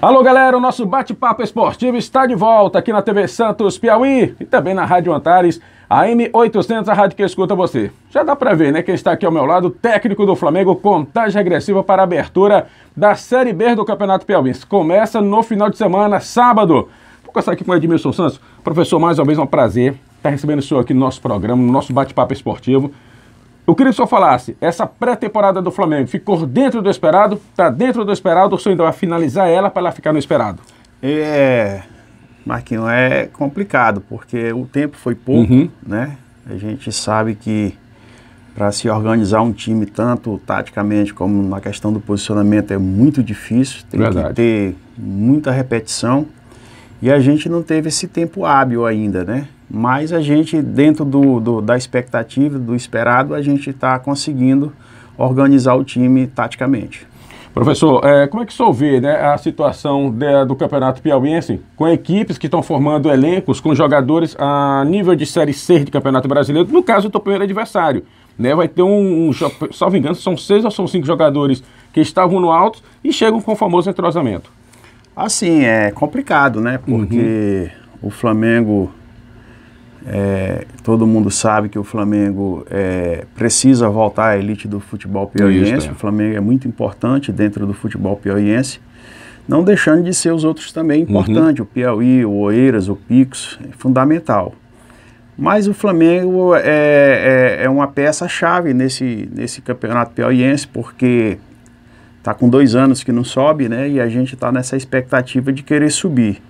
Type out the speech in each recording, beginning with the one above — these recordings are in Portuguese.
Alô galera, o nosso bate-papo esportivo está de volta aqui na TV Santos Piauí e também na Rádio Antares, a M800, a rádio que escuta você. Já dá para ver, né, quem está aqui ao meu lado, técnico do Flamengo, contagem regressiva para a abertura da Série B do Campeonato Piauí. Começa no final de semana, sábado. Vou conversar aqui com o Edmilson Santos. Professor, mais uma vez, é um prazer estar recebendo o senhor aqui no nosso programa, no nosso bate-papo esportivo. Eu queria que o senhor falasse, essa pré-temporada do Flamengo ficou dentro do esperado? Está dentro do esperado? O senhor ainda vai finalizar ela para ela ficar no esperado? É, Marquinhos, é complicado, porque o tempo foi pouco, uhum. né? A gente sabe que para se organizar um time, tanto taticamente como na questão do posicionamento, é muito difícil, tem Verdade. que ter muita repetição. E a gente não teve esse tempo hábil ainda, né? Mas a gente, dentro do, do da expectativa, do esperado, a gente está conseguindo organizar o time taticamente. Professor, é, como é que o senhor vê né, a situação de, do Campeonato Piauiense com equipes que estão formando elencos com jogadores a nível de Série C de Campeonato Brasileiro? No caso, o teu primeiro adversário. Né, vai ter um, um, salvo engano, são seis ou são cinco jogadores que estavam no alto e chegam com o famoso entrosamento. Assim, é complicado, né? Porque uhum. o Flamengo é, todo mundo sabe que o Flamengo é, precisa voltar à elite do futebol piauiense. Isso, é. O Flamengo é muito importante dentro do futebol piauiense, não deixando de ser os outros também uhum. importante. Uhum. O Piauí, o Oeiras, o Picos, é fundamental. Mas o Flamengo é, é, é uma peça-chave nesse, nesse campeonato piauiense, porque está com dois anos que não sobe, né? E a gente está nessa expectativa de querer subir.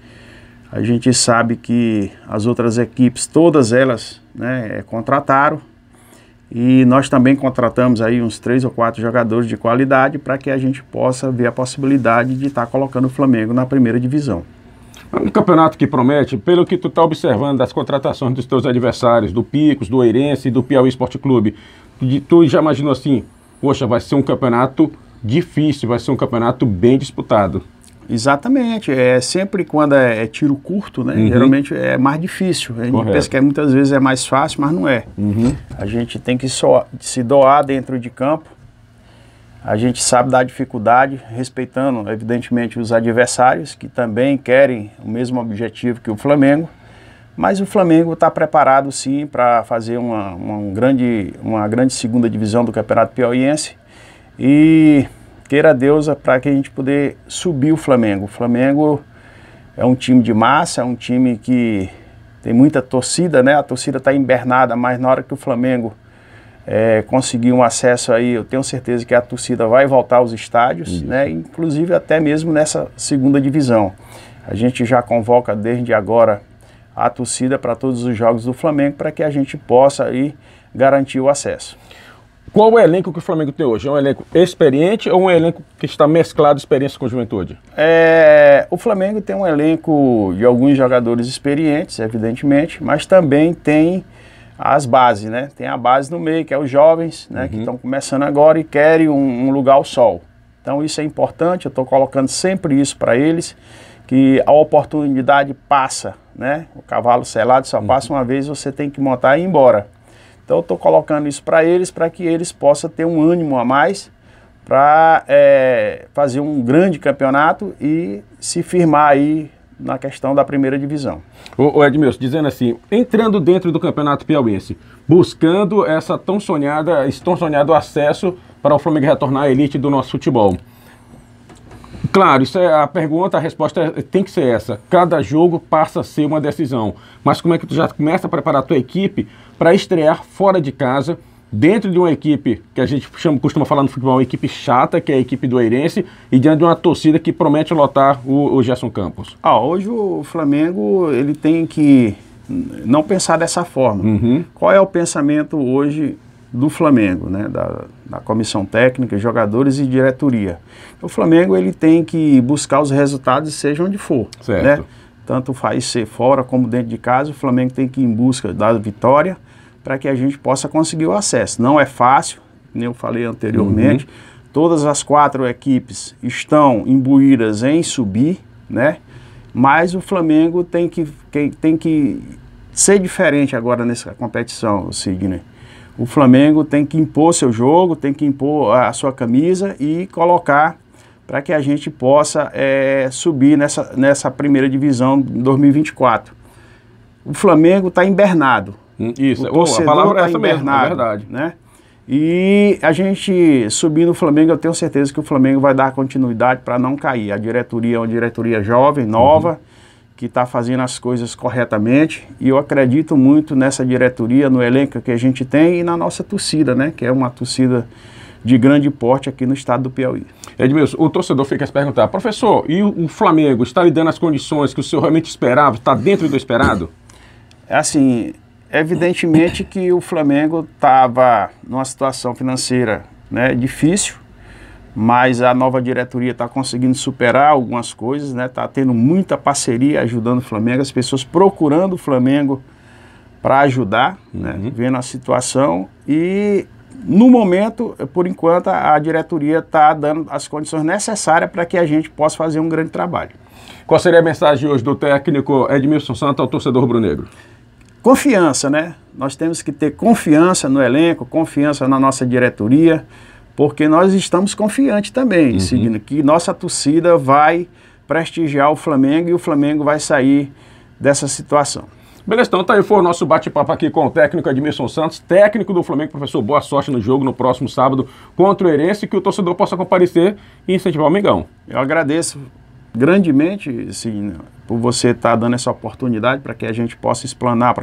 A gente sabe que as outras equipes, todas elas, né, eh, contrataram e nós também contratamos aí uns três ou quatro jogadores de qualidade para que a gente possa ver a possibilidade de estar tá colocando o Flamengo na primeira divisão. Ah, um campeonato que promete, pelo que tu está observando das contratações dos teus adversários, do Picos, do Eirense e do Piauí Esporte Clube, tu já imaginou assim, poxa, vai ser um campeonato difícil, vai ser um campeonato bem disputado. Exatamente. É sempre quando é, é tiro curto, né? Uhum. Geralmente é mais difícil. A gente pensa que é, muitas vezes é mais fácil, mas não é. Uhum. A gente tem que só se doar dentro de campo. A gente sabe da dificuldade, respeitando, evidentemente, os adversários que também querem o mesmo objetivo que o Flamengo. Mas o Flamengo está preparado sim para fazer uma, uma, um grande, uma grande segunda divisão do Campeonato Piauiense. E queira Deus é para que a gente poder subir o Flamengo. O Flamengo é um time de massa, é um time que tem muita torcida, né? A torcida está invernada, mas na hora que o Flamengo é, conseguir um acesso aí, eu tenho certeza que a torcida vai voltar aos estádios, Isso. né? Inclusive até mesmo nessa segunda divisão. A gente já convoca desde agora a torcida para todos os jogos do Flamengo para que a gente possa aí garantir o acesso. Qual o elenco que o Flamengo tem hoje? É um elenco experiente ou um elenco que está mesclado experiência com juventude? É, o Flamengo tem um elenco de alguns jogadores experientes, evidentemente, mas também tem as bases, né? Tem a base no meio, que é os jovens, né? Uhum. Que estão começando agora e querem um, um lugar ao sol. Então isso é importante, eu estou colocando sempre isso para eles, que a oportunidade passa, né? O cavalo selado só passa uhum. uma vez, você tem que montar e ir embora. Então eu estou colocando isso para eles, para que eles possam ter um ânimo a mais para é, fazer um grande campeonato e se firmar aí na questão da primeira divisão. O, o Edmilson, dizendo assim, entrando dentro do campeonato piauense, buscando essa tão sonhada, esse tão sonhado acesso para o Flamengo retornar à elite do nosso futebol. Claro, isso é a pergunta, a resposta é, tem que ser essa. Cada jogo passa a ser uma decisão. Mas como é que tu já começa a preparar a tua equipe para estrear fora de casa, dentro de uma equipe que a gente chama, costuma falar no futebol, uma equipe chata, que é a equipe do Eirense, e diante de uma torcida que promete lotar o, o Gerson Campos? Ah, hoje o Flamengo ele tem que não pensar dessa forma. Uhum. Qual é o pensamento hoje do Flamengo, né, da, da comissão técnica, jogadores e diretoria. O Flamengo ele tem que buscar os resultados seja onde for, né. certo. né? Tanto faz ser fora como dentro de casa, o Flamengo tem que ir em busca da vitória para que a gente possa conseguir o acesso. Não é fácil, nem eu falei anteriormente. Uhum. Todas as quatro equipes estão imbuídas em subir, né? Mas o Flamengo tem que, tem que ser diferente agora nessa competição, Sidney o Flamengo tem que impor seu jogo, tem que impor a sua camisa e colocar para que a gente possa é, subir nessa, nessa primeira divisão 2024. O Flamengo está embernado, hum, Isso, o a palavra é tá essa é invernado, é verdade. Né? E a gente subindo o Flamengo, eu tenho certeza que o Flamengo vai dar continuidade para não cair. A diretoria é uma diretoria jovem, nova. Uhum que está fazendo as coisas corretamente e eu acredito muito nessa diretoria, no elenco que a gente tem e na nossa torcida, né? Que é uma torcida de grande porte aqui no estado do Piauí. Edmilson, o torcedor fica a se perguntar, professor, e o Flamengo está lhe dando as condições que o senhor realmente esperava? Está dentro do esperado? É Assim, evidentemente que o Flamengo estava numa situação financeira né, difícil, mas a nova diretoria está conseguindo superar algumas coisas, né? Está tendo muita parceria ajudando o Flamengo, as pessoas procurando o Flamengo para ajudar, né? Uhum. Vendo a situação e no momento, por enquanto, a diretoria está dando as condições necessárias para que a gente possa fazer um grande trabalho. Qual seria a mensagem hoje do técnico Edmilson Santos ao torcedor rubro-negro? Confiança, né? Nós temos que ter confiança no elenco, confiança na nossa diretoria porque nós estamos confiantes também, uhum. seguindo que nossa torcida vai prestigiar o Flamengo e o Flamengo vai sair dessa situação. Beleza, então tá aí foi o nosso bate-papo aqui com o técnico Edmilson Santos, técnico do Flamengo. Professor, boa sorte no jogo no próximo sábado contra o Herense, que o torcedor possa comparecer e incentivar o Mengão. Eu agradeço grandemente, sim, por você estar tá dando essa oportunidade para que a gente possa explanar